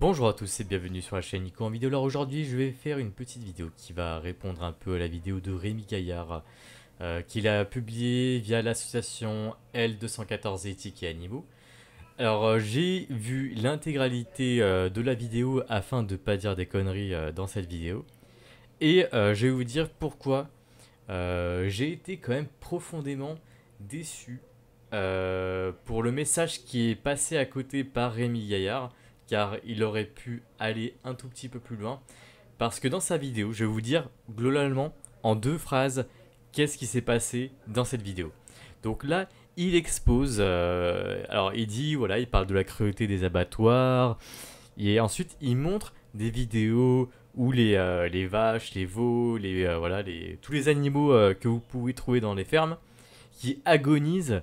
Bonjour à tous et bienvenue sur la chaîne Nico en vidéo. Alors aujourd'hui je vais faire une petite vidéo qui va répondre un peu à la vidéo de Rémi Gaillard euh, qu'il a publiée via l'association L214 éthique et animaux. Alors euh, j'ai vu l'intégralité euh, de la vidéo afin de pas dire des conneries dans cette vidéo et je vais vous dire pourquoi j'ai été quand même profondément déçu pour le message qui est passé à côté par Rémi Gaillard car il aurait pu aller un tout petit peu plus loin. Parce que dans sa vidéo, je vais vous dire globalement en deux phrases qu'est-ce qui s'est passé dans cette vidéo. Donc là, il expose, euh, alors il dit, voilà, il parle de la cruauté des abattoirs, et ensuite il montre des vidéos où les, euh, vaches, les veaux, les, euh, voilà, les, tous les animaux que vous pouvez trouver dans les fermes, qui agonisent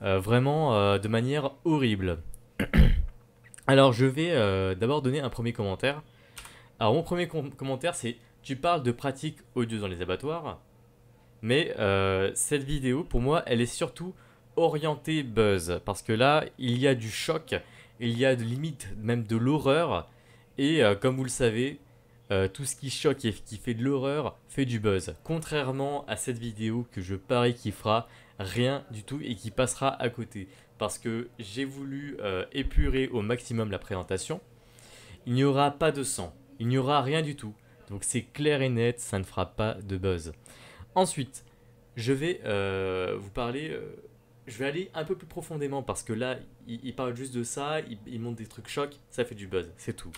vraiment de manière horrible. Alors je vais euh, d'abord donner un premier commentaire. Alors mon premier commentaire c'est tu parles de pratiques odieuses dans les abattoirs, mais euh, cette vidéo pour moi elle est surtout orientée buzz parce que là il y a du choc, il y a de limite même de l'horreur et euh, comme vous le savez tout ce qui choque et qui fait de l'horreur fait du buzz. Contrairement à cette vidéo que je parie qu'il fera rien du tout et qui passera à côté. Parce que j'ai voulu euh, épurer au maximum la présentation. Il n'y aura pas de sang, il n'y aura rien du tout. Donc c'est clair et net, ça ne fera pas de buzz. Ensuite, je vais euh, vous parler, euh, je vais aller un peu plus profondément parce que là, il, parle juste de ça, il, il montre des trucs chocs, ça fait du buzz, c'est tout.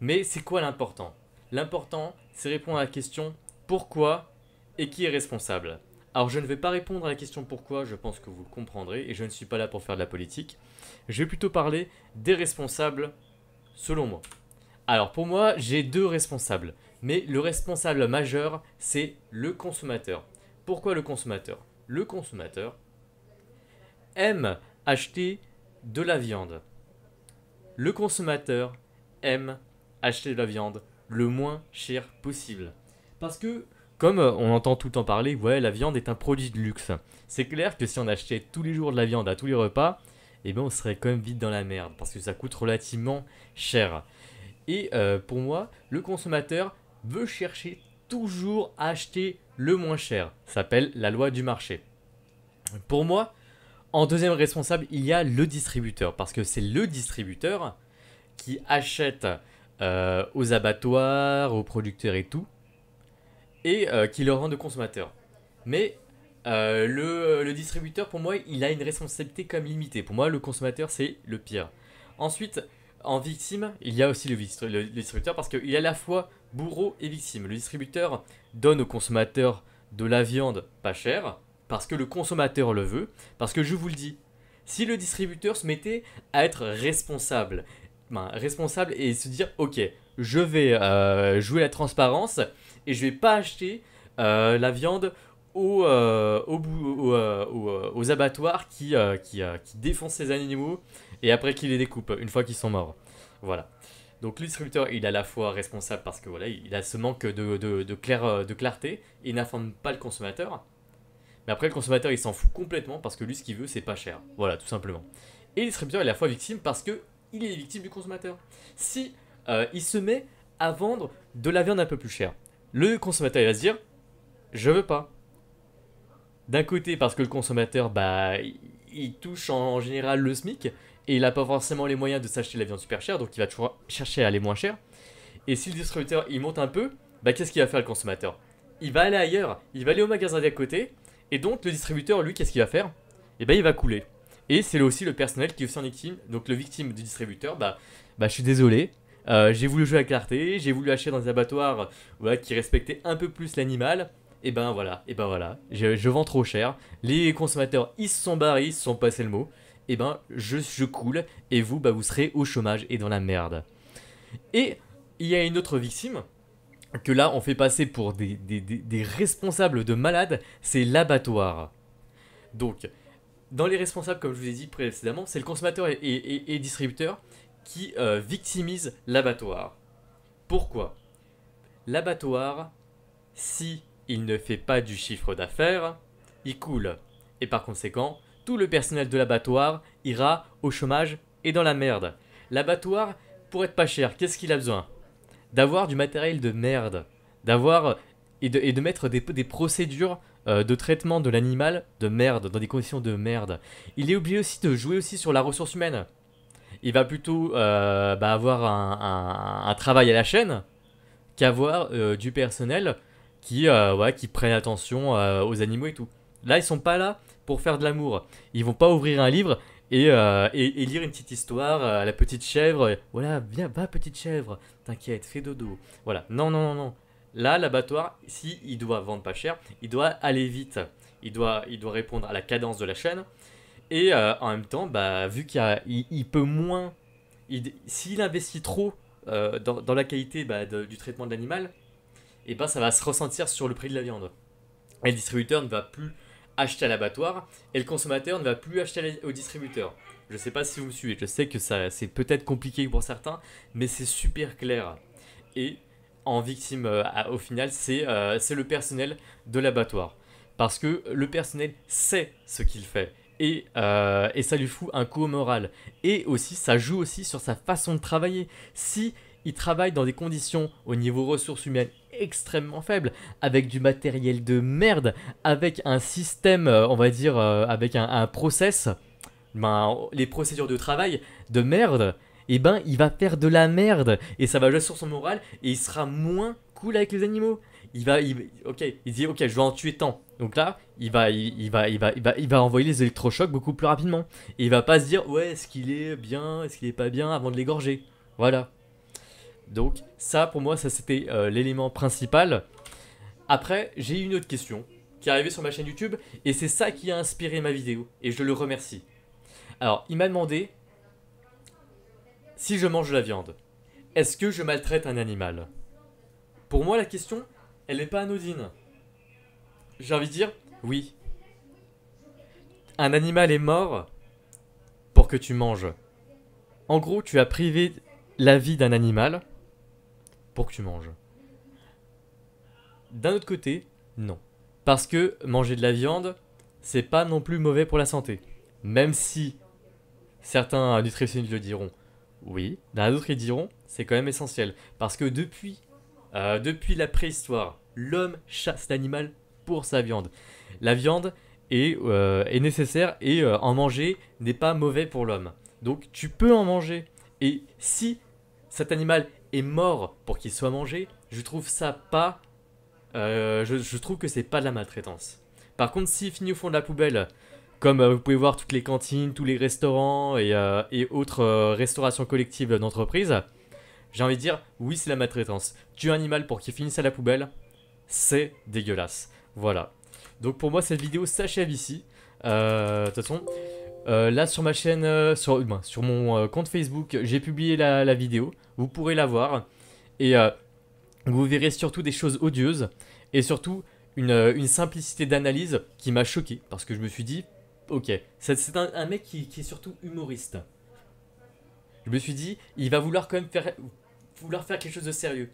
Mais c'est quoi l'important L'important, c'est répondre à la question pourquoi et qui est responsable alors je ne vais pas répondre à la question pourquoi, je pense que vous le comprendrez, et je ne suis pas là pour faire de la politique. Je vais plutôt parler des responsables, selon moi. Alors pour moi, j'ai deux responsables, mais le responsable majeur, c'est le consommateur. Pourquoi le consommateur Le consommateur aime acheter de la viande. Le consommateur aime acheter de la viande le moins cher possible. Parce que comme euh, on entend tout le temps parler, ouais, la viande est un produit de luxe. C'est clair que si on achetait tous les jours de la viande à tous les repas, eh ben on serait quand même vite dans la merde, parce que ça coûte relativement cher. Et euh, pour moi, le consommateur veut chercher toujours à acheter le moins cher. Ça s'appelle la loi du marché. Pour moi, en deuxième responsable, il y a le distributeur, parce que c'est le distributeur qui achète euh, aux abattoirs, aux producteurs et tout, et euh, qui le rendent consommateur. Mais euh, le, distributeur, pour moi, il a une responsabilité comme limitée. Pour moi, le consommateur, c'est le pire. Ensuite, en victime, il y a aussi le, le distributeur parce qu'il est à la fois bourreau et victime. Le distributeur donne au consommateur de la viande pas chère parce que le consommateur le veut. Parce que je vous le dis, si le distributeur se mettait à être responsable ben, responsable et se dire ok, je vais euh, jouer la transparence et je vais pas acheter euh, la viande aux, euh, au euh, abattoirs qui, qui, qui, défoncent ces animaux et après qui les découpent une fois qu'ils sont morts. Voilà. Donc le distributeur, il est à la fois responsable parce que voilà, il a ce manque de, de, de, clair, de clarté, et il n'informe pas le consommateur. Mais après, le consommateur, il s'en fout complètement parce que lui, ce qu'il veut, c'est pas cher. Voilà, tout simplement. Et le distributeur est à la fois victime parce que il est victime du consommateur. Si euh, il se met à vendre de la viande un peu plus chère, le consommateur il va se dire je veux pas. D'un côté parce que le consommateur bah il touche en général le SMIC et il n'a pas forcément les moyens de s'acheter la viande super chère donc il va toujours chercher à aller moins cher. Et si le distributeur il monte un peu, bah qu'est-ce qu'il va faire le consommateur Il va aller ailleurs, il va aller au magasin d'à côté et donc le distributeur lui qu'est-ce qu'il va faire Et eh ben, il va couler. Et c'est aussi le personnel qui est aussi en victime. Donc le victime du distributeur, bah, bah je suis désolé. Euh, j'ai voulu jouer à clarté, j'ai voulu acheter dans des abattoirs voilà, qui respectaient un peu plus l'animal. Et ben voilà, et ben voilà, je, vends trop cher. Les consommateurs, ils se sont barrés, ils se sont passés le mot. Et ben je, je coule, et vous, bah, vous serez au chômage et dans la merde. Et il y a une autre victime, que là on fait passer pour des, des responsables de malades, c'est l'abattoir. Donc, dans les responsables, comme je vous ai dit précédemment, c'est le consommateur et, distributeur qui euh, victimise l'abattoir. Pourquoi L'abattoir, si il ne fait pas du chiffre d'affaires, il coule. Et par conséquent, tout le personnel de l'abattoir ira au chômage et dans la merde. L'abattoir, pour être pas cher, qu'est-ce qu'il a besoin D'avoir du matériel de merde, d'avoir et de, mettre des procédures euh, de traitement de l'animal de merde, dans des conditions de merde. Il est oublié aussi de jouer aussi sur la ressource humaine. Il va plutôt euh, bah, avoir un, travail à la chaîne qu'avoir euh, du personnel qui, ouais, qui prenne attention aux animaux et tout. Là, ils sont pas là pour faire de l'amour. Ils vont pas ouvrir un livre et, lire une petite histoire à la petite chèvre. Voilà, viens, va petite chèvre, t'inquiète, fais dodo. Voilà, non, non, non. Là, l'abattoir, si il doit vendre pas cher, il doit aller vite. Il doit, il doit répondre à la cadence de la chaîne. Et euh, en même temps, bah, vu qu'il il, peut moins. S'il investit trop euh, dans, la qualité bah, du traitement de l'animal, et eh ben ça va se ressentir sur le prix de la viande. Et le distributeur ne va plus acheter à l'abattoir et le consommateur ne va plus acheter au distributeur. Je ne sais pas si vous me suivez, je sais que c'est peut-être compliqué pour certains, mais c'est super clair. Et en victime euh, au final, euh, c'est le personnel de l'abattoir. Parce que le personnel sait ce qu'il fait. Et, euh, et, ça lui fout un coup au moral. Et aussi, ça joue aussi sur sa façon de travailler. Si il travaille dans des conditions au niveau ressources humaines extrêmement faibles, avec du matériel de merde, avec un système, on va dire, avec un, un process, ben, les procédures de travail de merde, et eh ben il va faire de la merde et ça va jouer sur son moral et il sera moins cool avec les animaux. Il va, ok, il dit ok, je vais en tuer tant. Donc là, il va, il, va, il va, envoyer les électrochocs beaucoup plus rapidement. Et il va pas se dire ouais, est-ce qu'il est bien, est-ce qu'il est pas bien avant de l'égorger. Voilà. Donc ça, pour moi, ça c'était euh, l'élément principal. Après, j'ai eu une autre question qui est arrivée sur ma chaîne YouTube et c'est ça qui a inspiré ma vidéo et je le remercie. Alors, il m'a demandé si je mange de la viande, est-ce que je maltraite un animal Pour moi, la question, elle n'est pas anodine. J'ai envie de dire, oui. Un animal est mort pour que tu manges. En gros, tu as privé la vie d'un animal pour que tu manges. D'un autre côté, non. Parce que manger de la viande, c'est pas non plus mauvais pour la santé. Même si certains nutritionnistes le diront oui. D'un autre, ils diront, c'est quand même essentiel. Parce que euh, depuis, la préhistoire, l'homme chasse l'animal pour sa viande. La viande est, euh, nécessaire et euh, en manger n'est pas mauvais pour l'homme. Donc tu peux en manger. Et si cet animal est mort pour qu'il soit mangé, je trouve ça pas... Je, trouve que c'est pas de la maltraitance. Par contre, s'il finit au fond de la poubelle comme euh, vous pouvez voir toutes les cantines, tous les restaurants et, euh, autres euh, restaurations collectives d'entreprises. j'ai envie de dire, oui, c'est la maltraitance. Tuer un animal pour qu'il finisse à la poubelle, c'est dégueulasse. Voilà. Donc pour moi, cette vidéo s'achève ici. De toute façon, là sur ma chaîne, ben, sur, mon compte Facebook, j'ai publié la, vidéo, vous pourrez la voir, et vous verrez surtout des choses odieuses, et surtout une simplicité d'analyse qui m'a choqué, parce que je me suis dit, ok. C'est un, mec qui, est surtout humoriste. Je me suis dit, il va vouloir quand même faire, vouloir faire quelque chose de sérieux.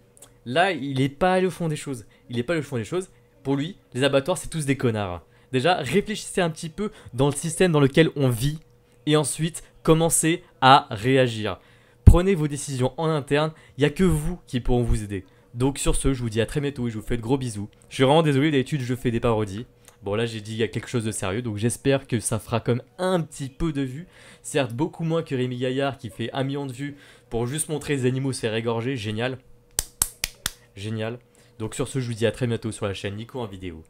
Là, il n'est pas allé au fond des choses. Il n'est pas allé au fond des choses. Pour lui, les abattoirs, c'est tous des connards. Déjà, réfléchissez un petit peu dans le système dans lequel on vit. Et ensuite, commencez à réagir. Prenez vos décisions en interne. Il n'y a que vous qui pourront vous aider. Donc sur ce, je vous dis à très bientôt et je vous fais de gros bisous. Je suis vraiment désolé, d'habitude je fais des parodies. Bon là j'ai dit il y a quelque chose de sérieux, donc j'espère que ça fera comme un petit peu de vues. Certes beaucoup moins que Rémi Gaillard qui fait un million de vues pour juste montrer les animaux se égorger. génial. Génial. Donc sur ce je vous dis à très bientôt sur la chaîne Nico en vidéo.